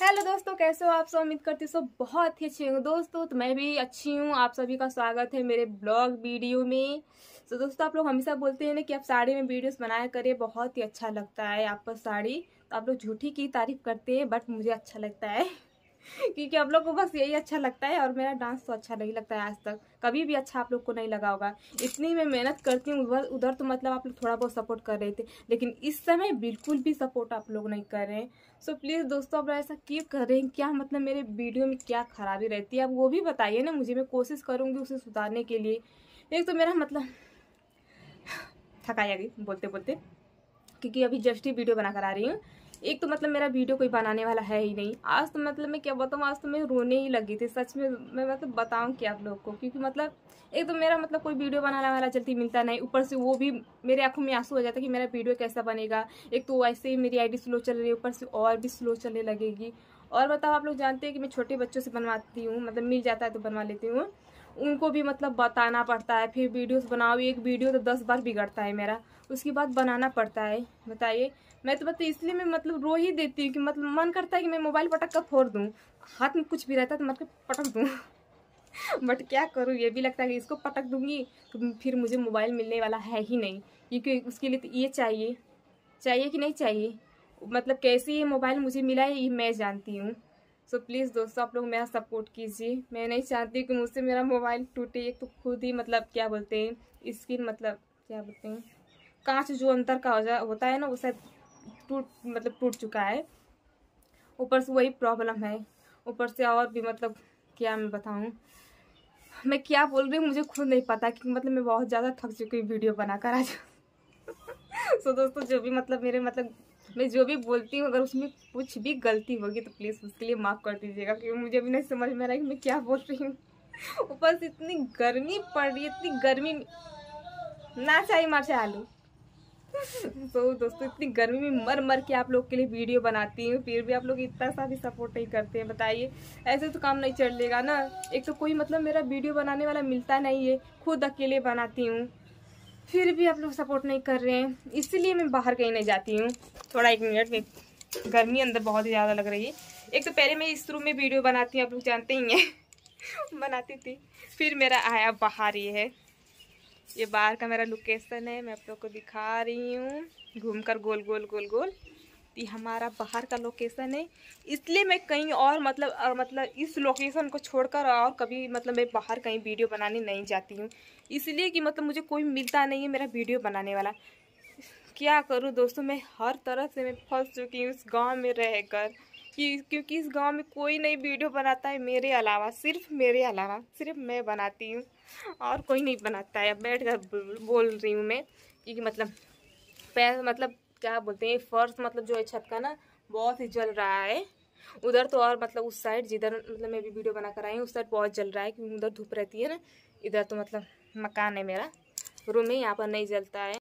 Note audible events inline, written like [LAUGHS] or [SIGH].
hello दोस्तों कैसे हो आप सब उम्मीद करती सो सब बहुत ही अच्छी होंगे दोस्तों तो मैं भी अच्छी हूँ आप सभी का स्वागत है मेरे ब्लॉग वीडियो में तो दोस्तों आप लोग हमेशा बोलते हैं ना कि आप साड़ी में वीडियोस बनाया करें बहुत ही अच्छा लगता है आप पर साड़ी तो आप लोग झूठी की तारीफ करते हैं बट मुझे अच्छा लगता है क्योंकि आप लोग को बस यही अच्छा लगता है और मेरा डांस तो अच्छा नहीं लगता है आज तक कभी भी अच्छा आप लोग को नहीं लगा होगा इतनी मैं मेहनत करती हूँ उधर उधर तो मतलब आप लोग थोड़ा बहुत सपोर्ट कर रहे थे लेकिन इस समय बिल्कुल भी सपोर्ट आप लोग नहीं कर रहे हैं सो प्लीज़ दोस्तों आप लोग ऐसा क्यों कर रहे हैं क्या मतलब मेरे वीडियो में क्या खराबी रहती है आप वो भी बताइए ना मुझे मैं कोशिश करूँगी उसे सुधारने के लिए एक तो मेरा मतलब [SIGHS] थकाया गई बोलते बोलते क्योंकि अभी जस्ट ही वीडियो बनाकर आ रही हूँ एक तो मतलब मेरा वीडियो कोई बनाने वाला है ही नहीं आज तो मतलब मैं क्या बताऊँ आज तो मैं रोने ही लगी थी सच में मैं मतलब बताऊँ क्या आप लोग को क्योंकि मतलब एक तो मेरा मतलब कोई वीडियो बनाने वाला जल्दी मिलता नहीं ऊपर से वो भी मेरे आंखों में आंसू हो जाता कि मेरा वीडियो कैसा बनेगा एक तो ऐसे ही मेरी आई स्लो चल रही है ऊपर से और भी स्लो चलने लगेगी और बताओ आप लोग जानते हैं कि मैं छोटे बच्चों से बनवाती हूँ मतलब मिल जाता है तो बनवा लेती हूँ उनको भी मतलब बताना पड़ता है फिर वीडियोस बनाओ एक वीडियो तो दस बार बिगड़ता है मेरा उसके बाद बनाना पड़ता है बताइए मैं तो बता इसलिए मैं मतलब रो ही देती हूँ कि मतलब मन करता है कि मैं मोबाइल पटक कर फोड़ दूँ हाथ में कुछ भी रहता है तो मतलब पटक दूँ बट [LAUGHS] क्या करूँ ये भी लगता है कि इसको पटक दूँगी तो फिर मुझे मोबाइल मिलने वाला है ही नहीं क्योंकि उसके लिए तो ये चाहिए चाहिए कि नहीं चाहिए मतलब कैसे ये मोबाइल मुझे मिला है ये मैं जानती हूँ सो so, प्लीज़ दोस्तों आप लोग मेरा सपोर्ट कीजिए मैं नहीं चाहती कि मुझसे मेरा मोबाइल टूटे एक तो खुद ही मतलब क्या बोलते हैं स्किन मतलब क्या बोलते हैं कांच जो अंतर का हो जा होता है ना वो शायद टूट मतलब टूट चुका है ऊपर से वही प्रॉब्लम है ऊपर से और भी मतलब क्या मैं बताऊँ मैं क्या बोल रही हूँ मुझे खुद नहीं पता क्योंकि मतलब मैं बहुत ज़्यादा थक चुकी हूँ वीडियो बनाकर आज सो [LAUGHS] so, दोस्तों जो भी मतलब मेरे मतलब मैं जो भी बोलती हूँ अगर उसमें कुछ भी गलती होगी तो प्लीज़ उसके लिए माफ़ कर दीजिएगा क्योंकि मुझे भी नहीं समझ में आ रहा है कि मैं क्या बोल रही हूँ [LAUGHS] ऊपर से इतनी गर्मी पड़ रही है इतनी गर्मी ना चाहिए मार आलू [LAUGHS] तो दोस्तों इतनी गर्मी में मर मर के आप लोग के लिए वीडियो बनाती हूँ फिर भी आप लोग इतना सा भी सपोर्ट नहीं करते हैं बताइए ऐसे तो काम नहीं लेगा ना एक तो कोई मतलब मेरा वीडियो बनाने वाला मिलता नहीं है खुद अकेले बनाती हूँ फिर भी आप लोग सपोर्ट नहीं कर रहे हैं इसलिए मैं बाहर कहीं नहीं जाती हूँ थोड़ा एक मिनट में गर्मी अंदर बहुत ही ज़्यादा लग रही है एक तो पहले मैं इस रूम में वीडियो बनाती हूँ आप लोग जानते ही हैं [LAUGHS] बनाती थी फिर मेरा आया बाहर ये है ये बाहर का मेरा लोकेशन है मैं आप लोग को दिखा रही हूँ कर गोल गोल गोल गोल ये हमारा बाहर का लोकेशन है इसलिए मैं कहीं और मतलब और मतलब इस लोकेशन को छोड़कर और कभी मतलब मैं बाहर कहीं वीडियो बनाने नहीं जाती हूँ इसलिए कि मतलब मुझे कोई मिलता नहीं है मेरा वीडियो बनाने वाला क्या करूँ दोस्तों मैं हर तरह से मैं फंस चुकी हूँ इस गाँव में रह कर कि क्योंकि इस गांव में कोई नहीं वीडियो बनाता है मेरे अलावा सिर्फ मेरे अलावा सिर्फ मैं बनाती हूँ और कोई नहीं बनाता है बैठ कर बोल रही हूँ मैं कि मतलब पैर मतलब क्या बोलते हैं फर्श मतलब जो है छत का ना बहुत ही जल रहा है उधर तो और मतलब उस साइड जिधर मतलब मैं भी वीडियो बना कर आई हूँ उस साइड बहुत जल रहा है क्योंकि उधर धूप रहती है ना इधर तो मतलब मकान है मेरा रूम में यहाँ पर नहीं जलता है